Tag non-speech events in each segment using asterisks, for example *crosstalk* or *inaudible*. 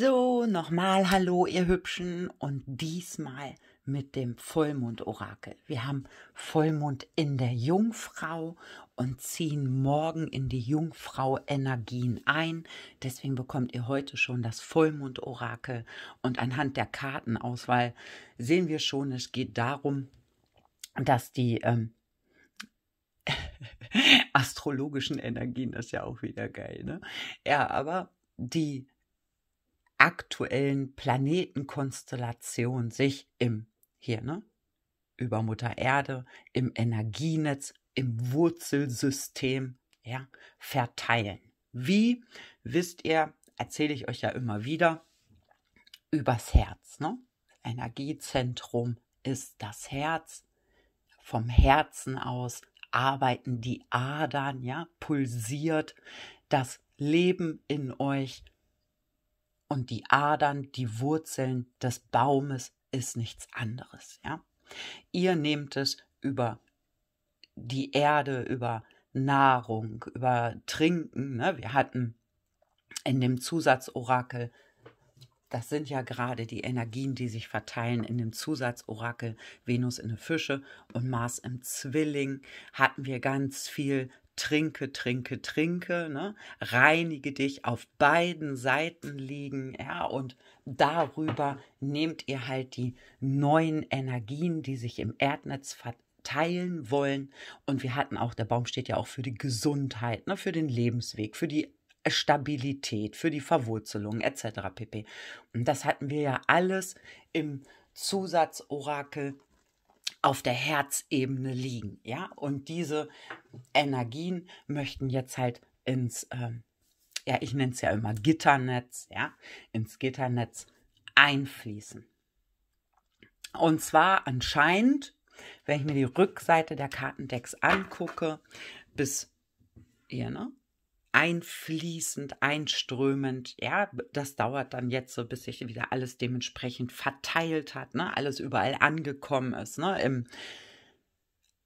So, nochmal Hallo, ihr Hübschen, und diesmal mit dem Vollmond-Orakel. Wir haben Vollmond in der Jungfrau und ziehen morgen in die Jungfrau Energien ein. Deswegen bekommt ihr heute schon das Vollmond-Orakel und anhand der Kartenauswahl sehen wir schon, es geht darum, dass die ähm, *laughs* astrologischen Energien, das ist ja auch wieder geil, ne? Ja, aber die aktuellen Planetenkonstellation sich im hier, ne? Über Mutter Erde, im Energienetz, im Wurzelsystem, ja, verteilen. Wie wisst ihr, erzähle ich euch ja immer wieder, übers Herz, ne? Energiezentrum ist das Herz. Vom Herzen aus arbeiten die Adern, ja, pulsiert das Leben in euch und die Adern, die Wurzeln des Baumes ist nichts anderes. Ja? Ihr nehmt es über die Erde, über Nahrung, über Trinken. Ne? Wir hatten in dem Zusatzorakel, das sind ja gerade die Energien, die sich verteilen. In dem Zusatzorakel Venus in der Fische und Mars im Zwilling hatten wir ganz viel trinke, trinke, trinke, ne? reinige dich auf beiden Seiten liegen, ja, und darüber nehmt ihr halt die neuen Energien, die sich im Erdnetz verteilen wollen. Und wir hatten auch, der Baum steht ja auch für die Gesundheit, ne? für den Lebensweg, für die Stabilität, für die Verwurzelung etc. pp. Und das hatten wir ja alles im Zusatzorakel auf der Herzebene liegen, ja? Und diese Energien möchten jetzt halt ins, ähm, ja, ich nenne es ja immer Gitternetz, ja, ins Gitternetz einfließen. Und zwar anscheinend, wenn ich mir die Rückseite der Kartendecks angucke, bis ihr, ne? Einfließend, einströmend, ja, das dauert dann jetzt so, bis sich wieder alles dementsprechend verteilt hat, ne? Alles überall angekommen ist, ne? Im,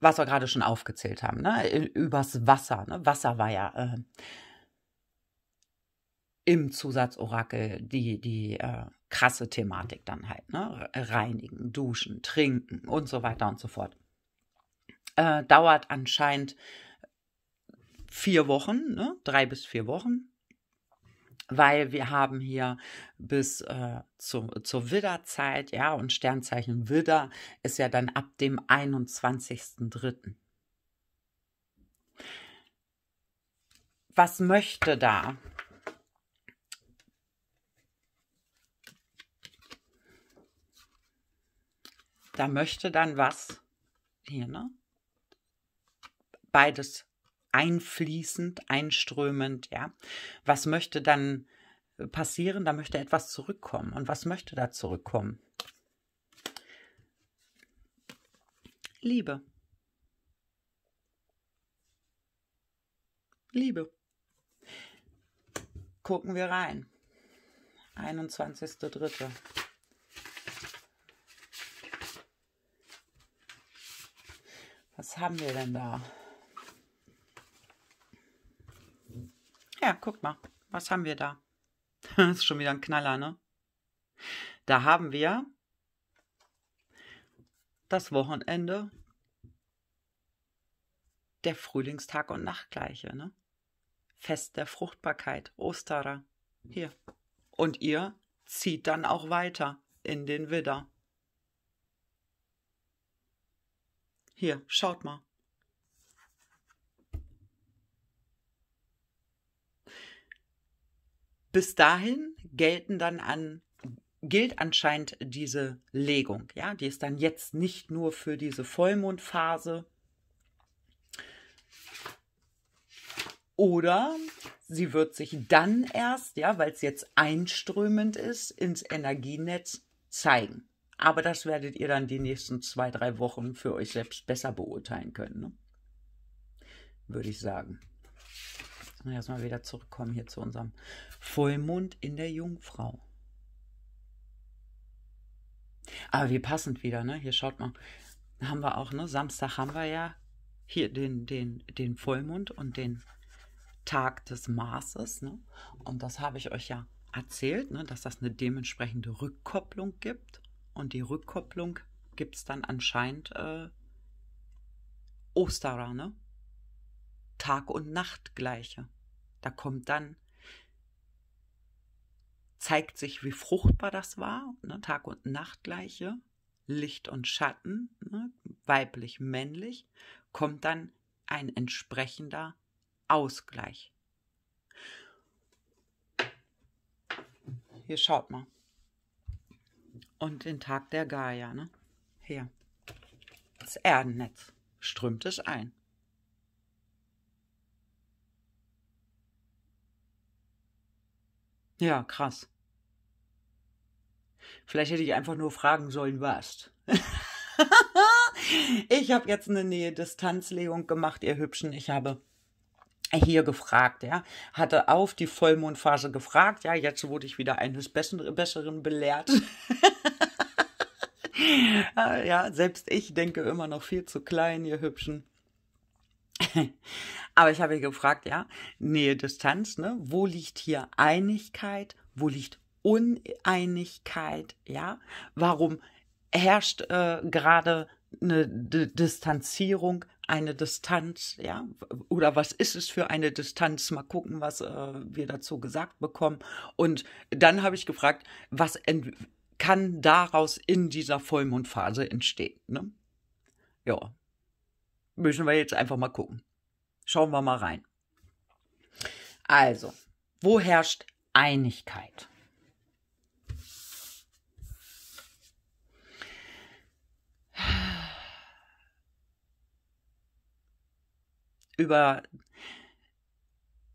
was wir gerade schon aufgezählt haben, ne? übers Wasser. Ne? Wasser war ja äh, im Zusatzorakel die, die äh, krasse Thematik dann halt. Ne? Äh, reinigen, duschen, trinken und so weiter und so fort. Äh, dauert anscheinend vier Wochen, ne? drei bis vier Wochen weil wir haben hier bis äh, zu, zur Widderzeit, ja, und Sternzeichen Widder ist ja dann ab dem 21.3. Was möchte da? Da möchte dann was, hier, ne? Beides einfließend, einströmend, ja. Was möchte dann äh, passieren? Da möchte etwas zurückkommen. Und was möchte da zurückkommen? Liebe. Liebe. Gucken wir rein. 21.03. Was haben wir denn da? Ja, guck mal, was haben wir da? *laughs* das ist schon wieder ein Knaller, ne? Da haben wir das Wochenende der Frühlingstag und Nachtgleiche, ne? Fest der Fruchtbarkeit, Osterer. Hier. Und ihr zieht dann auch weiter in den Widder. Hier, schaut mal. bis dahin gelten dann an gilt anscheinend diese Legung. Ja, die ist dann jetzt nicht nur für diese Vollmondphase. Oder sie wird sich dann erst, ja, weil es jetzt einströmend ist, ins Energienetz zeigen. Aber das werdet ihr dann die nächsten zwei, drei Wochen für euch selbst besser beurteilen können. Ne? Würde ich sagen. Erstmal wieder zurückkommen hier zu unserem Vollmond in der Jungfrau. Aber wie passend wieder, ne? Hier schaut mal, haben wir auch, ne? Samstag haben wir ja hier den, den, den Vollmond und den Tag des Marses, ne? Und das habe ich euch ja erzählt, ne? dass das eine dementsprechende Rückkopplung gibt. Und die Rückkopplung gibt es dann anscheinend äh, Osterer, ne? Tag und Nacht gleiche. Da kommt dann zeigt sich, wie fruchtbar das war. Ne? Tag- und Nachtgleiche, Licht und Schatten, ne? weiblich, männlich, kommt dann ein entsprechender Ausgleich. Hier schaut mal. Und den Tag der Gaia, ne? Her. Das Erdennetz strömt es ein. Ja, krass. Vielleicht hätte ich einfach nur fragen sollen, was. *laughs* ich habe jetzt eine Nähe-Distanzlegung gemacht, ihr Hübschen. Ich habe hier gefragt, ja, hatte auf die Vollmondphase gefragt, ja, jetzt wurde ich wieder eines Besseren belehrt. *laughs* ja, selbst ich denke immer noch viel zu klein, ihr Hübschen. *laughs* Aber ich habe gefragt, ja, Nähe, Distanz, ne? Wo liegt hier Einigkeit? Wo liegt Uneinigkeit? Ja, warum herrscht äh, gerade eine D Distanzierung, eine Distanz, ja, oder was ist es für eine Distanz? Mal gucken, was äh, wir dazu gesagt bekommen. Und dann habe ich gefragt, was kann daraus in dieser Vollmondphase entstehen? Ne? Ja, müssen wir jetzt einfach mal gucken. Schauen wir mal rein. Also, wo herrscht Einigkeit? Über.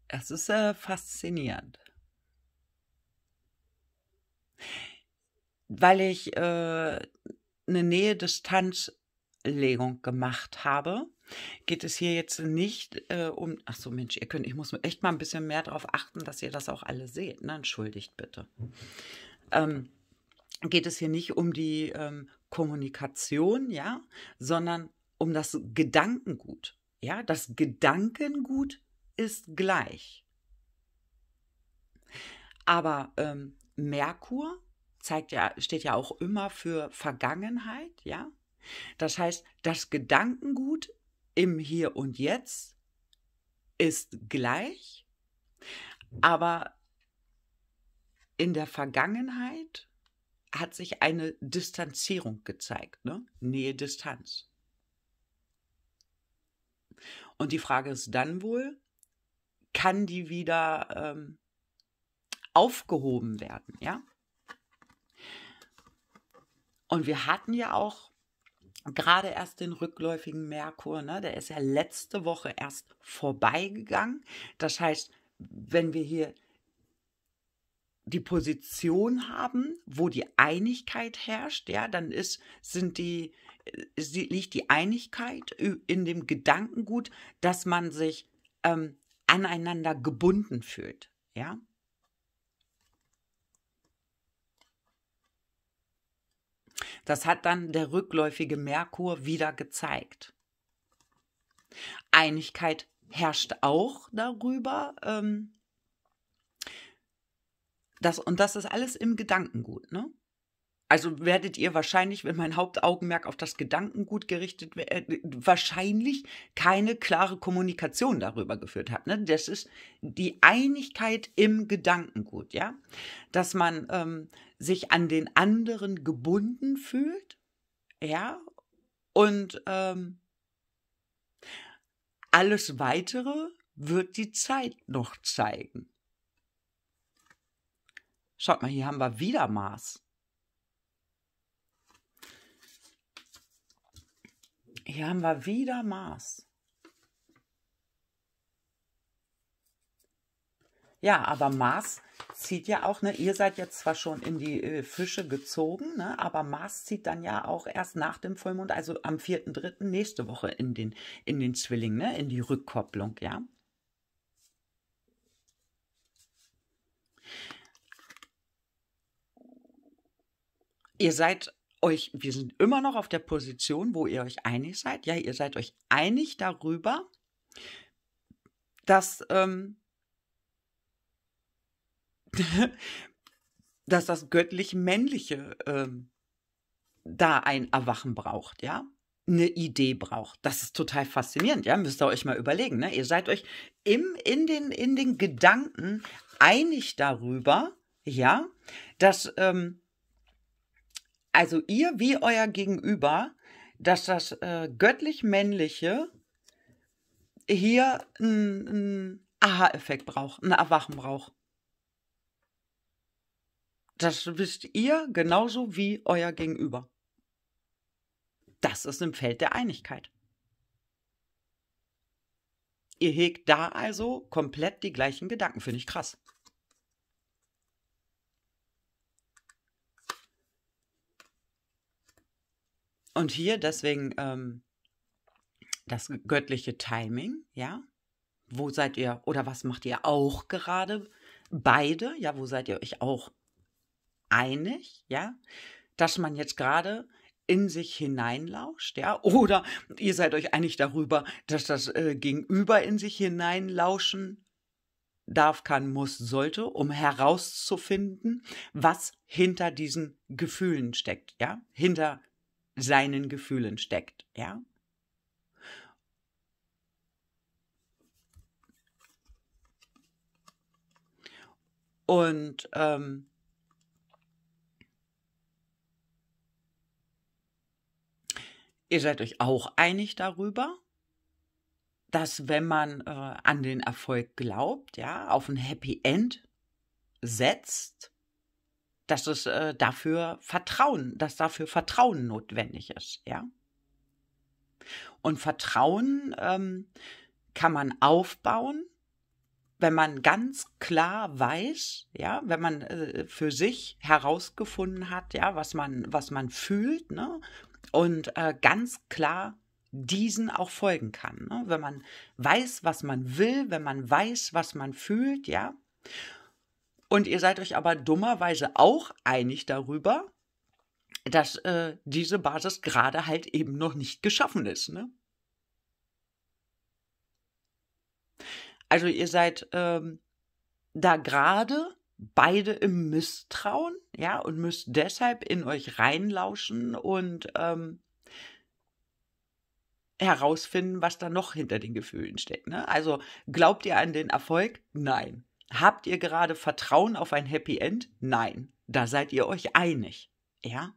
Es ist äh, faszinierend. Weil ich äh, eine Nähe-Distanz Grundlegung gemacht habe, geht es hier jetzt nicht äh, um, ach so Mensch, ihr könnt, ich muss echt mal ein bisschen mehr darauf achten, dass ihr das auch alle seht. Ne? Entschuldigt bitte. Ähm, geht es hier nicht um die ähm, Kommunikation, ja, sondern um das Gedankengut. Ja, das Gedankengut ist gleich. Aber ähm, Merkur zeigt ja, steht ja auch immer für Vergangenheit, ja. Das heißt, das Gedankengut im Hier und Jetzt ist gleich, aber in der Vergangenheit hat sich eine Distanzierung gezeigt, ne? Nähe, Distanz. Und die Frage ist dann wohl, kann die wieder ähm, aufgehoben werden, ja? Und wir hatten ja auch gerade erst den rückläufigen Merkur, ne? der ist ja letzte Woche erst vorbeigegangen. Das heißt, wenn wir hier die Position haben, wo die Einigkeit herrscht, ja, dann ist, sind die, äh, liegt die Einigkeit in dem Gedankengut, dass man sich ähm, aneinander gebunden fühlt, ja. Das hat dann der rückläufige Merkur wieder gezeigt. Einigkeit herrscht auch darüber. Ähm, das, und das ist alles im Gedankengut, ne? Also werdet ihr wahrscheinlich, wenn mein Hauptaugenmerk auf das Gedankengut gerichtet wird, äh, wahrscheinlich keine klare Kommunikation darüber geführt hat. Ne? Das ist die Einigkeit im Gedankengut, ja? Dass man ähm, sich an den anderen gebunden fühlt, ja, und ähm, alles Weitere wird die Zeit noch zeigen. Schaut mal, hier haben wir wieder Mars. Hier haben wir wieder Mars. Ja, aber Mars zieht ja auch, ne? Ihr seid jetzt zwar schon in die äh, Fische gezogen, ne? Aber Mars zieht dann ja auch erst nach dem Vollmond, also am 4.3. nächste Woche in den, in den Zwilling, ne? In die Rückkopplung, ja? Ihr seid euch, wir sind immer noch auf der Position, wo ihr euch einig seid. Ja, ihr seid euch einig darüber, dass ähm, *laughs* dass das göttlich-männliche äh, da ein Erwachen braucht, ja? eine Idee braucht. Das ist total faszinierend, ja? Müsst ihr euch mal überlegen, ne? Ihr seid euch im, in, den, in den Gedanken einig darüber, ja, dass ähm, also ihr wie euer Gegenüber, dass das äh, göttlich-männliche hier einen Aha-Effekt braucht, ein Erwachen braucht. Das wisst ihr genauso wie euer Gegenüber. Das ist im Feld der Einigkeit. Ihr hegt da also komplett die gleichen Gedanken, finde ich krass. Und hier deswegen ähm, das göttliche Timing, ja. Wo seid ihr oder was macht ihr auch gerade? Beide, ja, wo seid ihr euch auch einig, ja, dass man jetzt gerade in sich hineinlauscht, ja, oder ihr seid euch einig darüber, dass das äh, Gegenüber in sich hineinlauschen darf, kann, muss, sollte, um herauszufinden, was hinter diesen Gefühlen steckt, ja, hinter seinen Gefühlen steckt, ja. Und ähm, Ihr seid euch auch einig darüber, dass wenn man äh, an den Erfolg glaubt, ja, auf ein Happy End setzt, dass es äh, dafür Vertrauen, dass dafür Vertrauen notwendig ist, ja. Und Vertrauen ähm, kann man aufbauen, wenn man ganz klar weiß, ja, wenn man äh, für sich herausgefunden hat, ja, was man, was man fühlt, ne, und äh, ganz klar diesen auch folgen kann. Ne? Wenn man weiß, was man will, wenn man weiß, was man fühlt, ja. Und ihr seid euch aber dummerweise auch einig darüber, dass äh, diese Basis gerade halt eben noch nicht geschaffen ist. Ne? Also ihr seid ähm, da gerade beide im Misstrauen, ja, und müsst deshalb in euch reinlauschen und ähm, herausfinden, was da noch hinter den Gefühlen steckt. Ne? Also glaubt ihr an den Erfolg? Nein. Habt ihr gerade Vertrauen auf ein Happy End? Nein. Da seid ihr euch einig. Ja?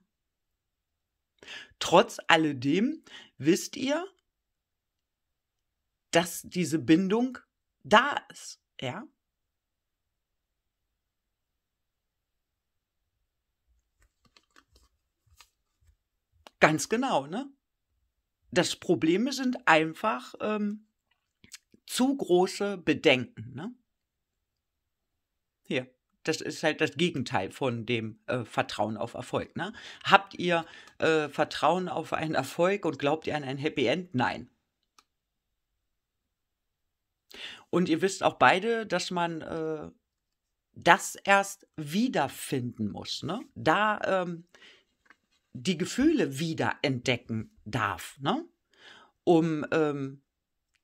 Trotz alledem wisst ihr, dass diese Bindung da ist. Ja? Ganz genau, ne? Das Problem sind einfach ähm, zu große Bedenken, ne? Hier, das ist halt das Gegenteil von dem äh, Vertrauen auf Erfolg, ne? Habt ihr äh, Vertrauen auf einen Erfolg und glaubt ihr an ein Happy End? Nein. Und ihr wisst auch beide, dass man äh, das erst wiederfinden muss. Ne? Da ähm, die Gefühle wieder entdecken darf, ne? um ähm,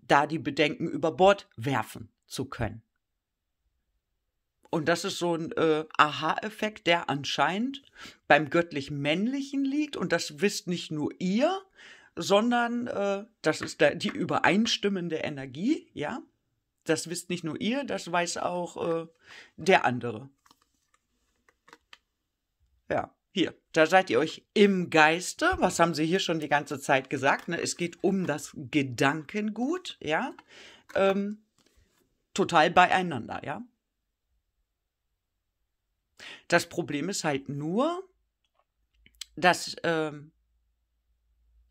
da die Bedenken über Bord werfen zu können. Und das ist so ein äh, Aha-Effekt, der anscheinend beim göttlich-männlichen liegt. Und das wisst nicht nur ihr, sondern äh, das ist da die übereinstimmende Energie, ja. Das wisst nicht nur ihr, das weiß auch äh, der andere. Ja. Hier, da seid ihr euch im Geiste. Was haben sie hier schon die ganze Zeit gesagt? Ne? Es geht um das Gedankengut, ja. Ähm, total beieinander, ja. Das Problem ist halt nur, dass ähm,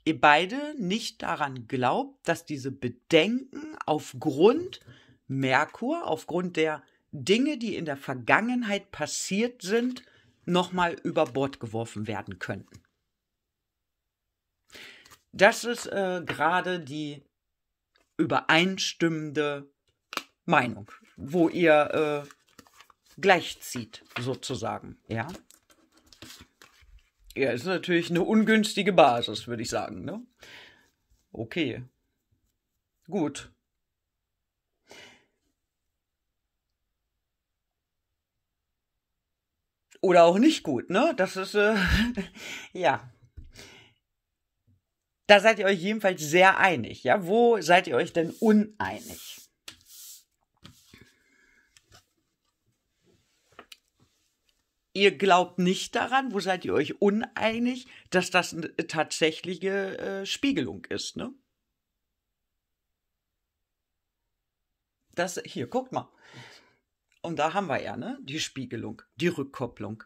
ihr beide nicht daran glaubt, dass diese Bedenken aufgrund Merkur, aufgrund der Dinge, die in der Vergangenheit passiert sind, nochmal über Bord geworfen werden könnten. Das ist äh, gerade die übereinstimmende Meinung, wo ihr äh, gleichzieht, sozusagen. Ja? ja, ist natürlich eine ungünstige Basis, würde ich sagen. Ne? Okay. Gut. oder auch nicht gut, ne? Das ist, äh, *laughs* ja. Da seid ihr euch jedenfalls sehr einig, ja? Wo seid ihr euch denn uneinig? Ihr glaubt nicht daran, wo seid ihr euch uneinig, dass das eine äh, tatsächliche äh, Spiegelung ist, ne? Das, hier, guckt mal. Und da haben wir ja, ne? Die Spiegelung, die Rückkopplung.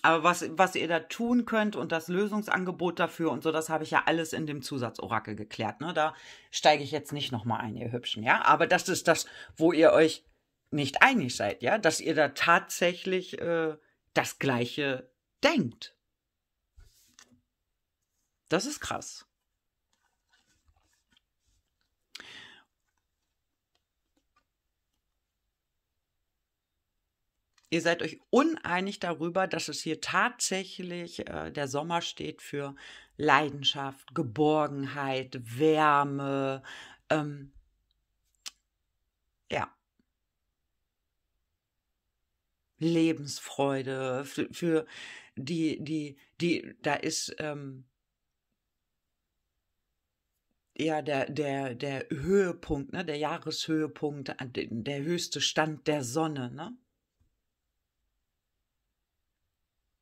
Aber was, was ihr da tun könnt und das Lösungsangebot dafür und so, das habe ich ja alles in dem Zusatzorakel geklärt. Ne? Da steige ich jetzt nicht nochmal ein, ihr Hübschen, ja? Aber das ist das, wo ihr euch nicht einig seid, ja? Dass ihr da tatsächlich äh, das Gleiche denkt. Das ist krass. Ihr seid euch uneinig darüber, dass es hier tatsächlich äh, der Sommer steht für Leidenschaft, Geborgenheit, Wärme. Ähm, ja. Lebensfreude für, für die, die, die, da ist ähm, ja der, der, der Höhepunkt, ne, der Jahreshöhepunkt, der höchste Stand der Sonne, ne?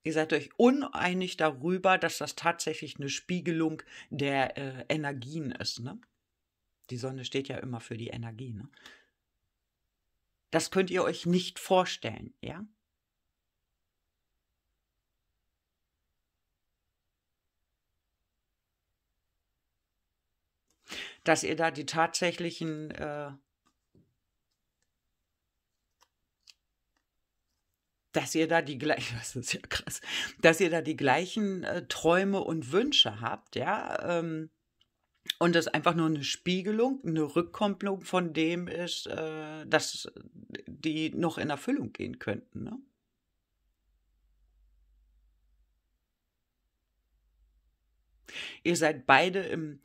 Ihr seid euch uneinig darüber, dass das tatsächlich eine Spiegelung der äh, Energien ist. Ne? Die Sonne steht ja immer für die Energie. Ne? Das könnt ihr euch nicht vorstellen, ja? Dass ihr da die tatsächlichen äh, dass ihr da die gleichen, *laughs* das ist ja krass, dass ihr da die gleichen äh, Träume und Wünsche habt, ja. Ähm, und das einfach nur eine Spiegelung, eine Rückkopplung von dem ist, äh, dass äh, die noch in Erfüllung gehen könnten. Ne? Ihr seid beide im,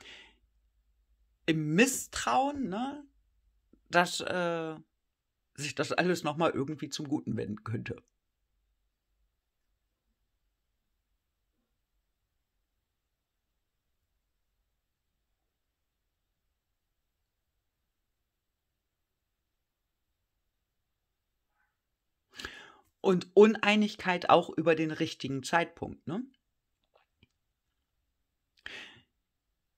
im Misstrauen, ne? dass äh, sich das alles nochmal irgendwie zum Guten wenden könnte. und Uneinigkeit auch über den richtigen Zeitpunkt. Ne?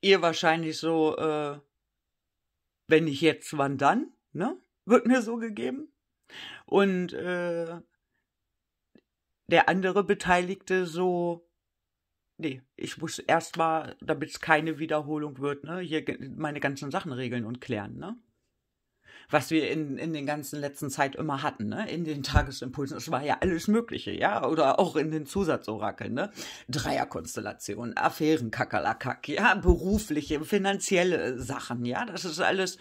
Ihr wahrscheinlich so, äh, wenn nicht jetzt, wann dann? Ne? Wird mir so gegeben. Und äh, der andere Beteiligte so, nee, ich muss erstmal, damit es keine Wiederholung wird, ne, hier meine ganzen Sachen regeln und klären, ne? was wir in, in den ganzen letzten Zeit immer hatten, ne? In den Tagesimpulsen. Es war ja alles Mögliche, ja. Oder auch in den Zusatzorakeln, ne? Dreierkonstellationen, Affären, Kakalakak, ja, berufliche, finanzielle Sachen, ja. Das ist alles.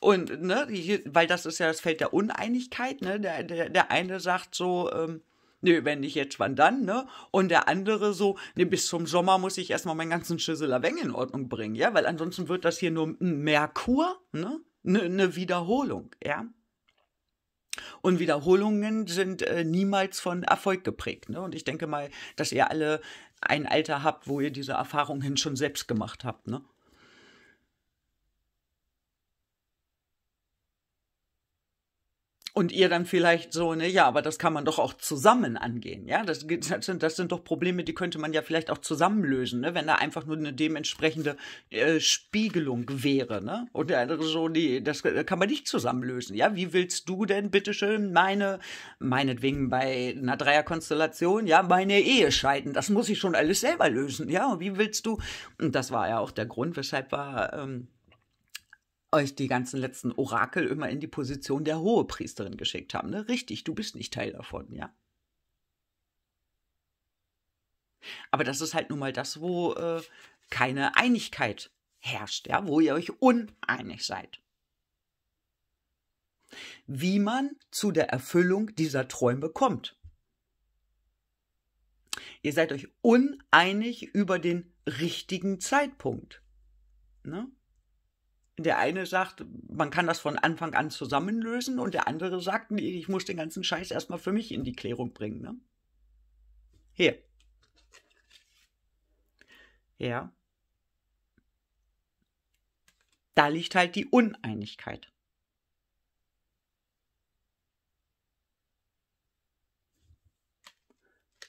Und, ne, weil das ist ja das Feld der Uneinigkeit, ne? Der, der, der eine sagt so, ähm, nee, wenn nicht jetzt, wann dann, ne? Und der andere so, nee, bis zum Sommer muss ich erstmal meinen ganzen Schüsselerweng in Ordnung bringen, ja? Weil ansonsten wird das hier nur ein Merkur, ne? eine ne Wiederholung, ja. Und Wiederholungen sind äh, niemals von Erfolg geprägt. Ne? Und ich denke mal, dass ihr alle ein Alter habt, wo ihr diese Erfahrungen schon selbst gemacht habt. Ne? Und ihr dann vielleicht so, ne, ja, aber das kann man doch auch zusammen angehen, ja. Das, das, sind, das sind doch Probleme, die könnte man ja vielleicht auch zusammen lösen, ne, wenn da einfach nur eine dementsprechende äh, Spiegelung wäre, ne? Und der andere so, nee, das kann man nicht zusammen lösen, ja. Wie willst du denn bitteschön meine, meinetwegen bei einer Dreierkonstellation, ja, meine Ehe scheiden? Das muss ich schon alles selber lösen, ja. Und wie willst du? Und das war ja auch der Grund, weshalb war, ähm, euch die ganzen letzten Orakel immer in die Position der Hohepriesterin geschickt haben. Ne? Richtig, du bist nicht Teil davon, ja. Aber das ist halt nun mal das, wo äh, keine Einigkeit herrscht, ja, wo ihr euch uneinig seid. Wie man zu der Erfüllung dieser Träume kommt. Ihr seid euch uneinig über den richtigen Zeitpunkt. Ne? der eine sagt, man kann das von Anfang an zusammenlösen und der andere sagt, nee, ich muss den ganzen Scheiß erstmal für mich in die Klärung bringen. Ne? Hier. Ja. Da liegt halt die Uneinigkeit.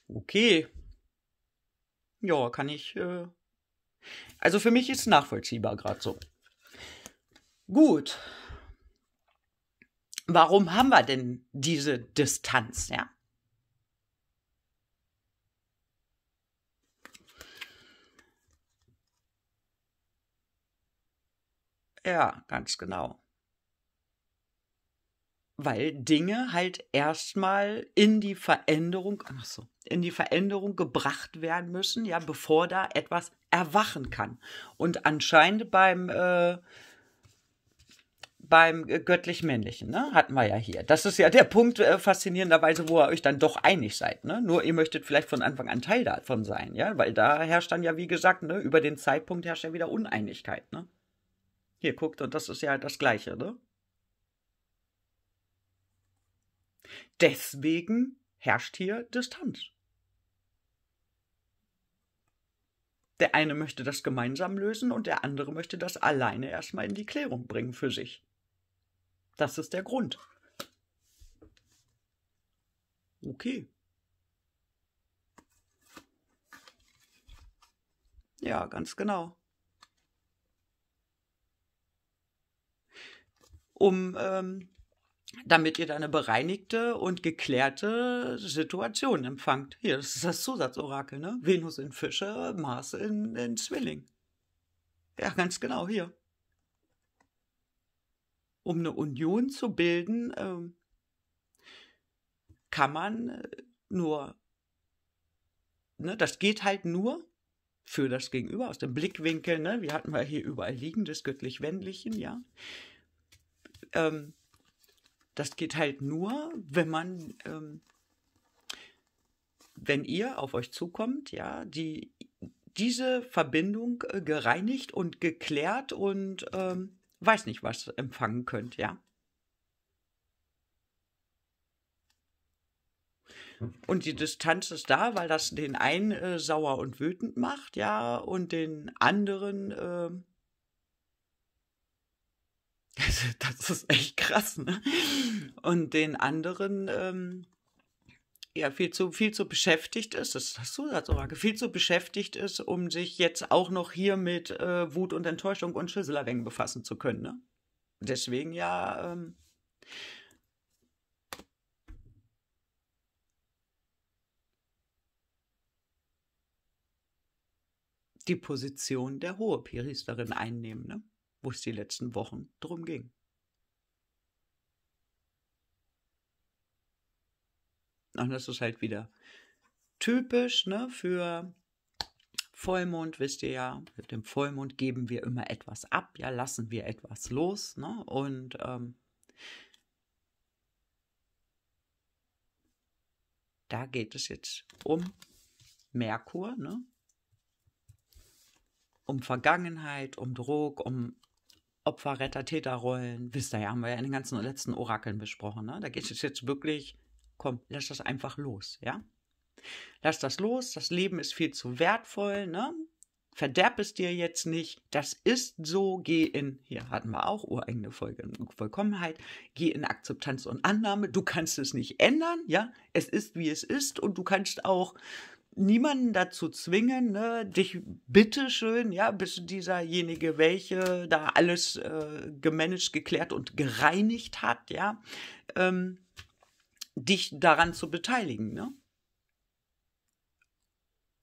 Okay. Ja, kann ich. Äh also für mich ist es nachvollziehbar gerade so. Gut. Warum haben wir denn diese Distanz, ja? Ja, ganz genau. Weil Dinge halt erstmal in die Veränderung, ach so, in die Veränderung gebracht werden müssen, ja, bevor da etwas erwachen kann. Und anscheinend beim äh, beim äh, göttlich-männlichen, ne? Hatten wir ja hier. Das ist ja der Punkt äh, faszinierenderweise, wo ihr euch dann doch einig seid, ne? Nur ihr möchtet vielleicht von Anfang an Teil davon sein, ja? Weil da herrscht dann ja, wie gesagt, ne, über den Zeitpunkt herrscht ja wieder Uneinigkeit, ne? Hier guckt, und das ist ja das Gleiche, ne? Deswegen herrscht hier Distanz. Der eine möchte das gemeinsam lösen und der andere möchte das alleine erstmal in die Klärung bringen für sich. Das ist der Grund. Okay. Ja, ganz genau. Um ähm, damit ihr da eine bereinigte und geklärte Situation empfangt. Hier, das ist das Zusatzorakel, ne? Venus in Fische, Mars in, in Zwilling. Ja, ganz genau, hier um eine Union zu bilden, ähm, kann man äh, nur, ne, das geht halt nur für das Gegenüber aus dem Blickwinkel, ne, wir hatten ja hier überall liegen, des göttlich-wendlichen, ja. Ähm, das geht halt nur, wenn man, ähm, wenn ihr auf euch zukommt, ja, die, diese Verbindung äh, gereinigt und geklärt und ähm, weiß nicht was empfangen könnt, ja. Und die Distanz ist da, weil das den einen äh, sauer und wütend macht, ja, und den anderen. Äh *laughs* das ist echt krass, ne? Und den anderen ähm ja viel zu viel zu beschäftigt ist, das ist das Zusatzfrage, viel zu beschäftigt ist, um sich jetzt auch noch hier mit äh, Wut und Enttäuschung und Schüsselerwängen befassen zu können. Ne? Deswegen ja. Ähm, die Position der Hohepriesterin einnehmen, ne? wo es die letzten Wochen drum ging. Und das ist halt wieder typisch ne, für Vollmond, wisst ihr ja. Mit dem Vollmond geben wir immer etwas ab, ja, lassen wir etwas los. Ne? Und ähm, da geht es jetzt um Merkur, ne? um Vergangenheit, um Druck, um Opfer, Retter, Täterrollen. Wisst ihr ja, haben wir ja in den ganzen letzten Orakeln besprochen. Ne? Da geht es jetzt wirklich um komm, lass das einfach los, ja? Lass das los, das Leben ist viel zu wertvoll, ne? Verderb es dir jetzt nicht. Das ist so. Geh in, hier hatten wir auch ureigene Folge, Vollkommenheit. Geh in Akzeptanz und Annahme. Du kannst es nicht ändern, ja. Es ist, wie es ist. Und du kannst auch niemanden dazu zwingen, ne, dich bitteschön, ja, bis dieserjenige, welche da alles äh, gemanagt, geklärt und gereinigt hat, ja. Ähm, dich daran zu beteiligen. Ne?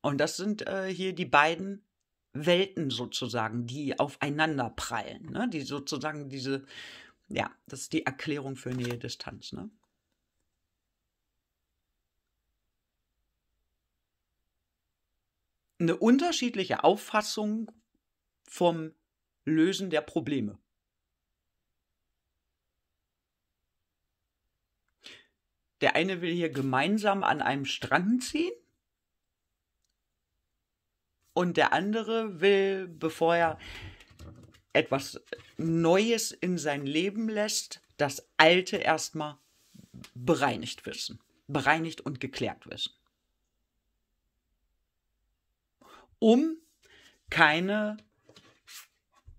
Und das sind äh, hier die beiden Welten sozusagen, die aufeinander prallen. Ne? Die sozusagen diese, ja, das ist die Erklärung für Nähe-Distanz. Ne? Eine unterschiedliche Auffassung vom Lösen der Probleme. Der eine will hier gemeinsam an einem Strang ziehen. Und der andere will, bevor er etwas Neues in sein Leben lässt, das Alte erstmal bereinigt wissen. Bereinigt und geklärt wissen. Um keine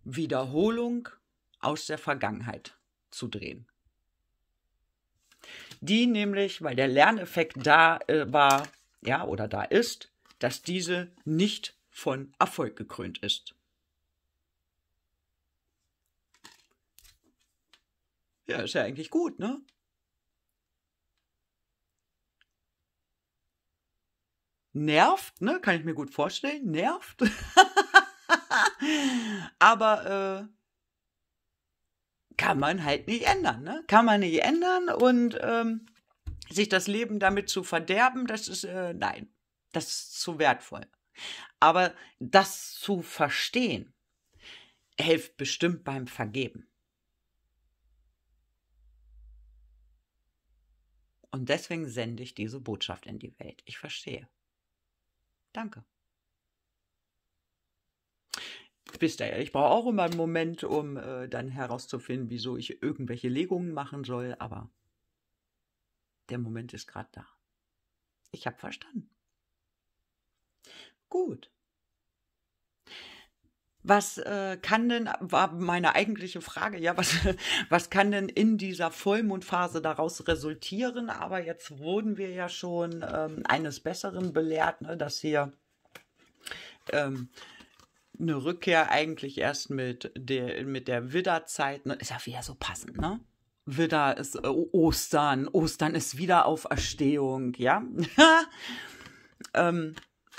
Wiederholung aus der Vergangenheit zu drehen die nämlich, weil der Lerneffekt da äh, war, ja, oder da ist, dass diese nicht von Erfolg gekrönt ist. Ja, ist ja eigentlich gut, ne? Nervt, ne? Kann ich mir gut vorstellen. Nervt. *laughs* Aber äh, kann man halt nicht ändern. Ne? Kann man nicht ändern und ähm, sich das Leben damit zu verderben, das ist, äh, nein, das ist zu wertvoll. Aber das zu verstehen, hilft bestimmt beim Vergeben. Und deswegen sende ich diese Botschaft in die Welt. Ich verstehe. Danke. Bis dahin, ich brauche auch immer einen Moment, um äh, dann herauszufinden, wieso ich irgendwelche Legungen machen soll, aber der Moment ist gerade da. Ich habe verstanden. Gut. Was äh, kann denn, war meine eigentliche Frage, ja, was, *laughs* was kann denn in dieser Vollmondphase daraus resultieren? Aber jetzt wurden wir ja schon ähm, eines Besseren belehrt, ne, dass hier ähm, eine Rückkehr eigentlich erst mit der, mit der Widderzeit. Ne? Ist ja wieder so passend, ne? Widder ist äh, Ostern, Ostern ist Wiederauferstehung, ja? *laughs* ähm,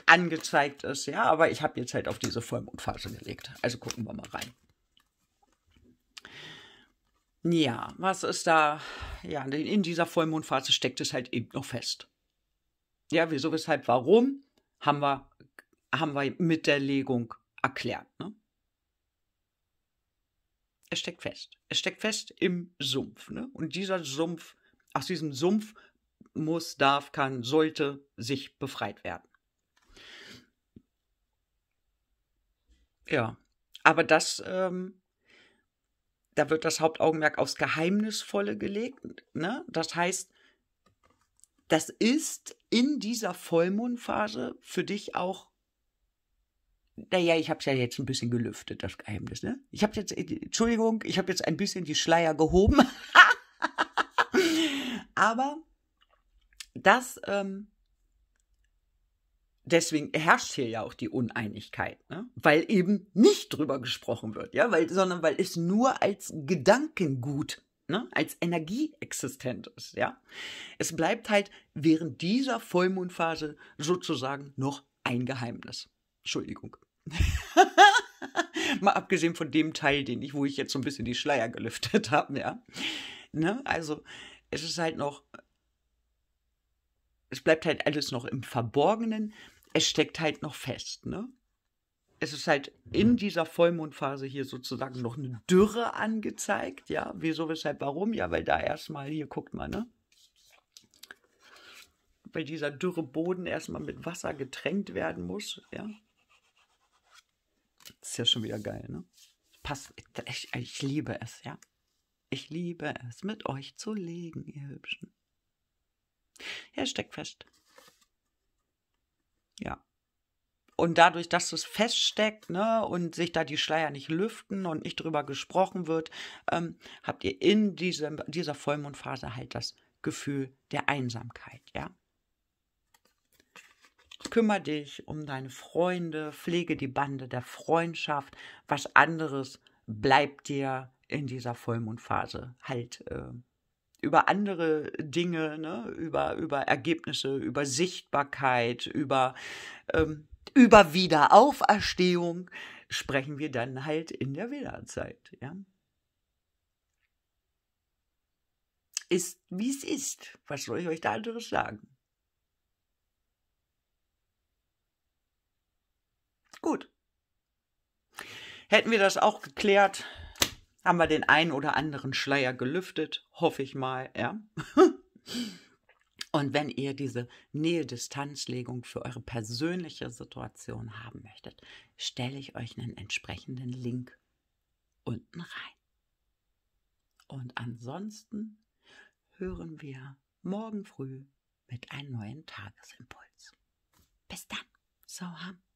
angezeigt ist, ja, aber ich habe jetzt halt auf diese Vollmondphase gelegt. Also gucken wir mal rein. Ja, was ist da? Ja, in dieser Vollmondphase steckt es halt eben noch fest. Ja, wieso, weshalb, warum haben wir, haben wir mit der Legung erklärt. Ne? Es steckt fest. Es steckt fest im Sumpf. Ne? Und dieser Sumpf, aus diesem Sumpf muss, darf, kann, sollte sich befreit werden. Ja, aber das, ähm, da wird das Hauptaugenmerk aufs Geheimnisvolle gelegt. Ne? Das heißt, das ist in dieser Vollmondphase für dich auch naja, ich habe es ja jetzt ein bisschen gelüftet, das Geheimnis, ne? Ich habe jetzt, äh, Entschuldigung, ich habe jetzt ein bisschen die Schleier gehoben. *laughs* Aber das, ähm, deswegen herrscht hier ja auch die Uneinigkeit, ne? weil eben nicht drüber gesprochen wird, ja, weil, sondern weil es nur als Gedankengut, ne? als Energie existent ist, ja. Es bleibt halt während dieser Vollmondphase sozusagen noch ein Geheimnis. Entschuldigung. Mal abgesehen von dem Teil, den ich, wo ich jetzt so ein bisschen die Schleier gelüftet *laughs* habe, ja. Ne? Also, es ist halt noch. Es bleibt halt alles noch im Verborgenen. Es steckt halt noch fest, ne? Es ist halt in dieser Vollmondphase hier sozusagen noch eine Dürre angezeigt, ja. Wieso, weshalb, warum? Ja, weil da erstmal, hier guckt mal, ne? Bei dieser Dürre Boden erstmal mit Wasser getränkt werden muss, ja ist ja schon wieder geil, ne? Passt, ich, ich liebe es, ja. Ich liebe es, mit euch zu legen, ihr Hübschen. Ja, steckt fest. Ja. Und dadurch, dass es feststeckt, ne, und sich da die Schleier nicht lüften und nicht drüber gesprochen wird, ähm, habt ihr in diesem, dieser Vollmondphase halt das Gefühl der Einsamkeit, ja kümmere dich um deine Freunde, pflege die Bande der Freundschaft. Was anderes bleibt dir in dieser Vollmondphase halt äh, über andere Dinge, ne? über, über Ergebnisse, über Sichtbarkeit, über, ähm, über Wiederauferstehung sprechen wir dann halt in der Wiederzeit. Ja? Ist, wie es ist. Was soll ich euch da anderes sagen? Gut. Hätten wir das auch geklärt, haben wir den einen oder anderen Schleier gelüftet, hoffe ich mal, ja. Und wenn ihr diese Nähe-Distanzlegung für eure persönliche Situation haben möchtet, stelle ich euch einen entsprechenden Link unten rein. Und ansonsten hören wir morgen früh mit einem neuen Tagesimpuls. Bis dann, so haben. ham.